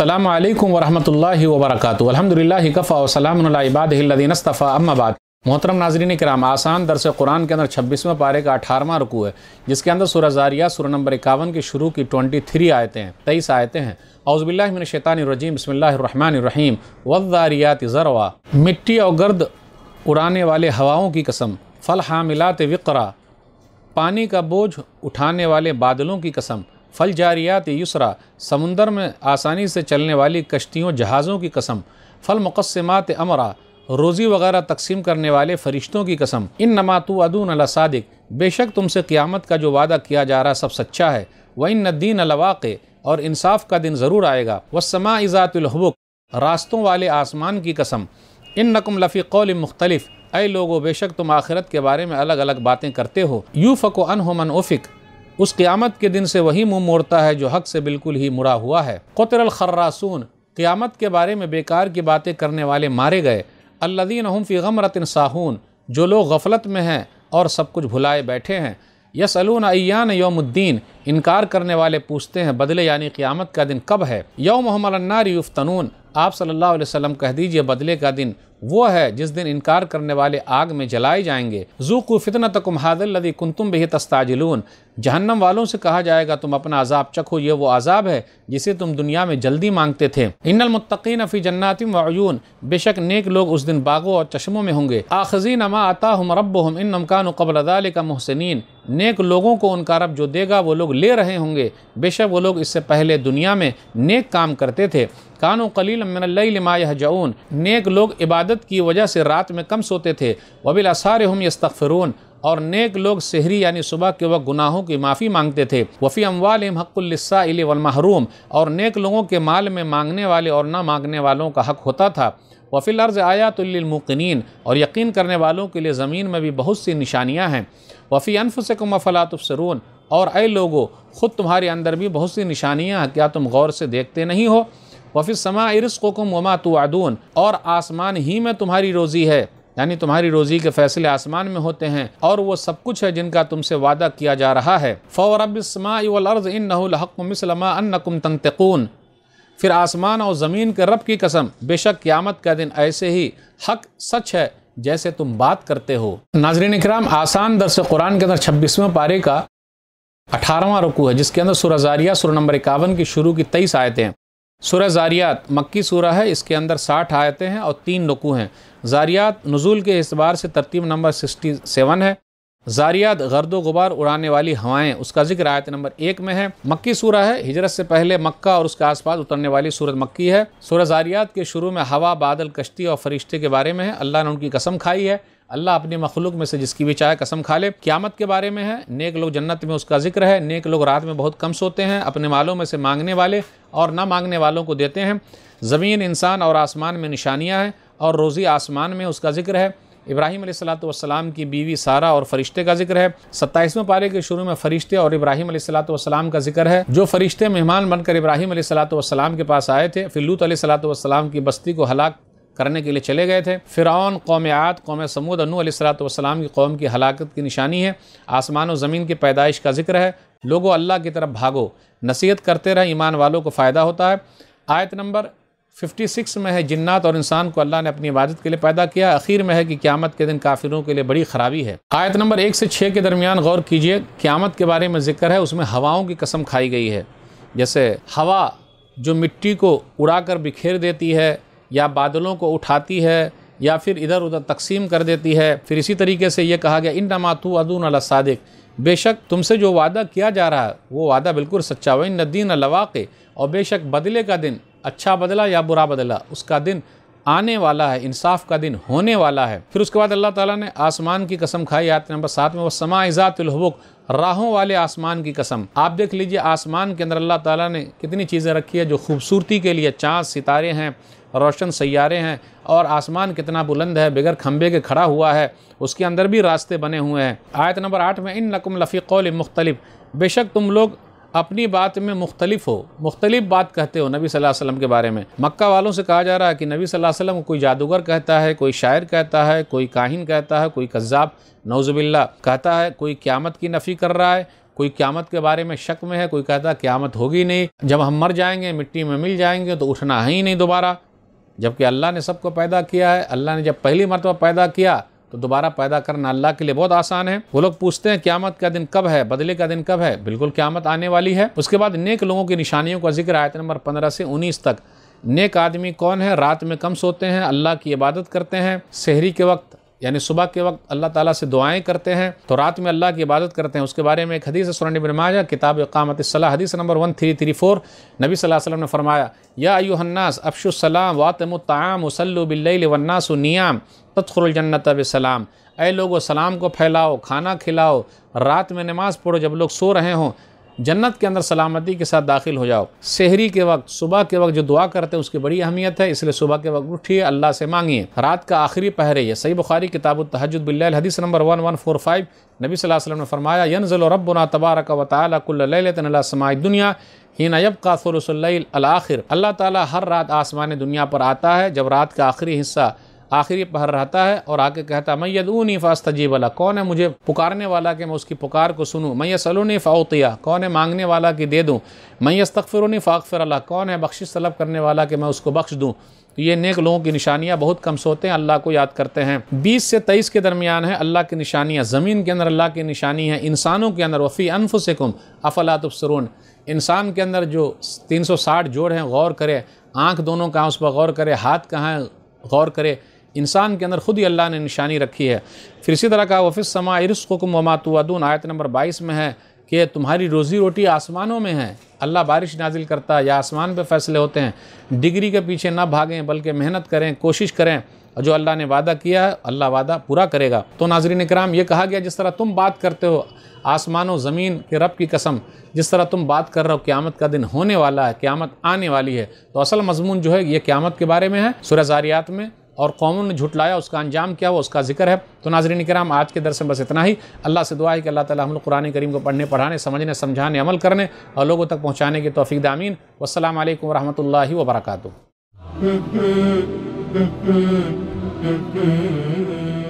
अल्लाम वरहमल वबरक अलहमदिल्ला कफ़ा वसलामबादीनस्तफ़ा अम्माबाद मोहतरम नाजरीन कराम आसान दरस कुरान के अंदर छब्बीसवें पारे का अठारवा रुकू है जिसके अंदर सूरह जारिया सूर नंबर इक्यावन के शुरू की ट्वेंटी थ्री आयतें हैं तेईस आयतें हैं औज़बिल्लाशैतानरजीम बसमीम वज़ारियात ज़रवा मिट्टी और गर्द उड़ाने वाले हवाओं की कसम फल हामिलात वक़रा पानी का बोझ उठाने वाले बादलों की कसम फल जारियात युसरा समुंदर में आसानी से चलने वाली कश्तियों जहाज़ों की कसम फल मुकसमात अमरा रोज़ी वगैरह तकसीम करने वाले फ़रिश्तों की कसम इन नमातु अदून अलासादिक बेशक तुमसे क़ियामत का जो वादा किया जा रहा सब सच्चा है व इन नद्दीन अलवाक़ और इंसाफ का दिन ज़रूर आएगा वसमा इज़ातुलहबुक रास्तों वाले आसमान की कसम इन नकुम लफ़ी कौल मुख्तलिफ़ अ लोगो बेशक तुम आखिरत के बारे में अलग अलग बातें करते हो यू फ़को अन हो मन उफ़िक उस क़्यामत के दिन से वही मुँह मोड़ता है जो हक से बिल्कुल ही मुड़ा हुआ है क़तर खर्रासून क़्यामत के बारे में बेकार की बातें करने वाले मारे गए अल्लादीन हम फ़ी गमरतिन साहून जो लोग गफलत में हैं और सब कुछ भुलाए बैठे हैं यसलून अयान योमुद्दीन इनकार करने वाले पूछते हैं बदले यानी क़्यामत का दिन कब है यौम हमनार युफ्तनून आप सल्लल्लाहु अलैहि वसल्लम कह दीजिए बदले का दिन वो है जिस दिन इनकार करने वाले आग में जलाए जाएंगे जूकू फितना तकुम हादल्लदी कुंतुम बेह तस्ताजलून जहन्नम वालों से कहा जाएगा तुम अपना अजाब चखो ये वो अजाब है जिसे तुम दुनिया में जल्दी मांगते थे इनमतकीन फ़ी जन्नातिम वयून बेशक नेक लोग उस दिन बागों और चश्मों में होंगे आखजी नमा आता हम रब हम इन नमकान कबल अदाल का मोहसिन नेक लोगों को उनका रब जो देगा वो लोग लोग ले रहे होंगे बेशक वो लोग इससे पहले दुनिया में नेक काम करते थे कानो कलील मिनल्लमा जाऊन नेक लोग इबादत की वजह से रात में कम सोते थे वबिल असार हम यस्तफ़रून और नेक लोग शहरी यानी सुबह के वक्त गुनाहों की माफ़ी मांगते थे वफ़ी अमवाल हक़ुल्लिस्सा वलमहरूम और नेक लोगों के माल में मांगने वाले और ना मांगने वालों का हक़ होता था वफी अर्ज़ आयातुलमुकनिन और यकीन करने वालों के लिए ज़मीन में भी बहुत सी निशानियाँ हैं वफ़ी अनफ़ से कम और अ लोगो ख़ुद तुम्हारे अंदर भी बहुत सी निशानियाँ क्या तुम गौर से देखते नहीं हो वफ़ी समा इरस्कुम वमा तुआदून और आसमान ही में तुम्हारी रोज़ी है यानी तुम्हारी रोज़ी के फैसले आसमान में होते हैं और वो सब कुछ है जिनका तुमसे वादा किया जा रहा है फ़ौरबसमार्ज़ इन नहक़ुमसलमा अन्नकुम तंगतकून फिर आसमान और ज़मीन के रब की कसम बेशक क़्यामत का दिन ऐसे ही हक सच है जैसे तुम बात करते हो नाजरीन कराम आसान दरस कुरान के अंदर छब्बीसवें पारे का अठारहवा रुकू है जिसके अंदर सूरह जारिया सुर नंबर इक्यावन की शुरू की तेईस आयतें हैं सूरह जारियात मक्की सूरह है इसके अंदर साठ आयतें हैं और तीन रुकू हैं जारियात नज़ुल के अतबार से तरतीब नंबर सिक्सटी सेवन है जारियात गर्द गुबार उड़ाने वाली हवाएं उसका जिक्र आयत नंबर एक में है मक्की सूरह है हिजरत से पहले मक्का और उसके आसपास उतरने वाली सूरत मक्की है सूरह जारियात के शुरू में हवा बादल कश्ती और फरिश्ते के बारे में है अल्लाह ने उनकी कसम खाई है अल्लाह अपने मखलूक में से जिसकी भी चाहे कसम खा ले क्यामत के बारे में है नेक लोग जन्नत में उसका जिक्र है नेक लोग रात में बहुत कम सोते हैं अपने मालों में से मांगने वाले और ना मांगने वालों को देते हैं ज़मीन इंसान और आसमान में निशानियाँ हैं और रोज़ी आसमान में उसका जिक्र है इब्राहिम सलाम की बीवी सारा और फरिश्ते का जिक्र है सत्ताईसवें पारे के शुरू में फरिश्ते और इब्राहिम सलाम का जिक्र है जो फरिश्ते मेहमान बनकर इब्राहिम सलाम के पास आए थे फिर लूत सलाम की बस्ती को हलाक करने के लिए चले गए थे फ़िरौन कौम आत कौम समूद अनु सलाम की कौम की हलाकत की निशानी है आसमान और ज़मीन की पैदाइश का जिक्र है लोगों अल्लाह की तरफ भागो नसीहत करते रहे ईमान वालों को फ़ायदा होता है आयत नंबर फिफ्टी सिक्स में है जिन्नात और इंसान को अल्लाह ने अपनी इबादत के लिए पैदा किया अख़ीर में है कि क्यामत के दिन काफिरों के लिए बड़ी खराबी है आयत नंबर एक से छः के दरमियान गौर कीजिए क्यामत के बारे में जिक्र है उसमें हवाओं की कसम खाई गई है जैसे हवा जो मिट्टी को उड़ा कर बिखेर देती है या बादलों को उठाती है या फिर इधर उधर तकसीम कर देती है फिर इसी तरीके से ये कहा गया इन नमातू अदून अला सादिक बेशक तुमसे जो वादा किया जा रहा है वो वादा बिल्कुल सच्चा हो इन नदीन अलवाक़ और बेशक बदले का दिन अच्छा बदला या बुरा बदला उसका दिन आने वाला है इंसाफ का दिन होने वाला है फिर उसके बाद अल्लाह ताला ने आसमान की कसम खाई आयत नंबर सात में वह समाइज़ातुलहबुक राहों वाले आसमान की कसम आप देख लीजिए आसमान के अंदर अल्लाह ताला ने कितनी चीज़ें रखी है जो खूबसूरती के लिए चाँद सितारे हैं रोशन सैारे हैं और आसमान कितना बुलंद है बगैर खम्भे के खड़ा हुआ है उसके अंदर भी रास्ते बने हुए हैं आयत नंबर आठ में इन नकुम लफ़ी कौल मुख्तलिफ बेशक तुम लोग अपनी बात में मुख्तलिफ हो मुख्तलिफ बात कहते हो नबी सल्लल्लाहु अलैहि वसल्लम के बारे में मक्का वालों से कहा जा रहा है कि नबी सल्लल्लाहु अलैहि वसल्लम कोई जादूगर कहता है कोई शायर कहता है कोई काहिन कहता है कोई कज्जाब नौजबिल्ला कहता है कोई क्यामत की नफ़ी कर रहा है कोई क्यामत के बारे में शक में है कोई कहता है क्यामत होगी नहीं जब हम मर जाएंगे मिट्टी में मिल जाएंगे तो उठना है ही नहीं दोबारा जबकि अल्लाह ने सबको पैदा किया है अल्लाह ने जब पहली मरतबा पैदा किया तो दोबारा पैदा करना अल्लाह के लिए बहुत आसान है वो लोग पूछते हैं क्यामत का दिन कब है बदले का दिन कब है बिल्कुल क्यामत आने वाली है उसके बाद नेक लोगों की निशानियों का जिक्र आयत नंबर पंद्रह से उन्नीस तक नेक आदमी कौन है रात में कम सोते हैं अल्लाह की इबादत करते हैं शहरी के वक्त यानी सुबह के वक्त अल्लाह ताला से दुआएं करते हैं तो रात में अल्लाह की इबादत करते हैं उसके बारे में एक हदीस सुरन इबन किताब कामत सलाह हदीस number one three three four नबी वसल्लम ने फरमाया या अयुहन्नास अफशुसलाम वन्नास नियाम तत्खरजन्नत सलाम ए लोगो सलाम को फैलाओ खाना खिलाओ रात में नमाज़ पढ़ो जब लोग सो रहे हों जन्नत के अंदर सलामती के साथ दाखिल हो जाओ शहरी के वक्त सुबह के वक्त जो दुआ करते हैं उसकी बड़ी अहमियत है इसलिए सुबह के वक्त उठिए अल्लाह से मांगिए रात का आखिरी पहरे है सही बुखारी किताब तहजद बिल्ल हदीस number one one four five नबी वसल्लम ने फरमाया यनजल रबना तबारक वालकुल्ल दुनिया हिन का फ़ुलसल आखिर अल्लाह ताली हर रात आसमान दुनिया पर आता है जब रात का आखिरी हिस्सा आखिर ये पहर रहता है और आके कहता मैं यदूनी फ़ास्तजी वाला कौन है मुझे पुकारने वाला कि मैं उसकी पुकार को सुनूँ मैं यसलूनी फ़ाउतिया कौन है मांगने वाला कि दे दूँ मैं यस्तफ़िरूनी फ़ाकफिर अला कौन है बख्शिश तलब करने वाला कि मैं उसको बख्श दूँ ये नेक लोगों की निशानियाँ बहुत कम सोते हैं अल्लाह को याद करते हैं बीस से तेईस के दरमियान है अल्लाह की निशानियाँ ज़मीन के अंदर अल्लाह की निशानी है इंसानों के अंदर वफ़ी अनफ से कुम अफलातबसरून इंसान के अंदर जो तीन सौ साठ जोड़ हैं गौर करे आँख दोनों कहाँ उस पर गौर करे हाथ कहाँ गौर करे इंसान के अंदर खुद ही अल्लाह ने निशानी रखी है फिर इसी तरह का वफ़िस समा इरसकुम वमातुआदून आयत नंबर बाईस में है कि तुम्हारी रोज़ी रोटी आसमानों में है अल्लाह बारिश नाजिल करता है या आसमान पर फैसले होते हैं डिग्री के पीछे ना भागें बल्कि मेहनत करें कोशिश करें और जो अल्लाह ने वादा किया है अल्लाह वादा पूरा करेगा तो नाजरीन कराम ये कहा गया जिस तरह तुम बात करते हो आसमान व ज़मीन के रब की कसम जिस तरह तुम बात कर रहे हो क़्यामत का दिन होने वाला है क़्यामत आने वाली है तो असल मजमून जो है ये क़्यामत के बारे में है सुरजारियात में और कौमों ने झुटलाया उसका अंजाम क्या हुआ उसका जिक्र है तो नाजरीन कराम आज के दरस में बस इतना ही अल्लाह से दुआ है कि अल्लाह ताला हम लोग कुरान करीम को पढ़ने पढ़ाने समझने समझाने अमल करने और लोगों तक पहुँचाने की तोफ़ी दामीन वालकम वरहमल वबरकू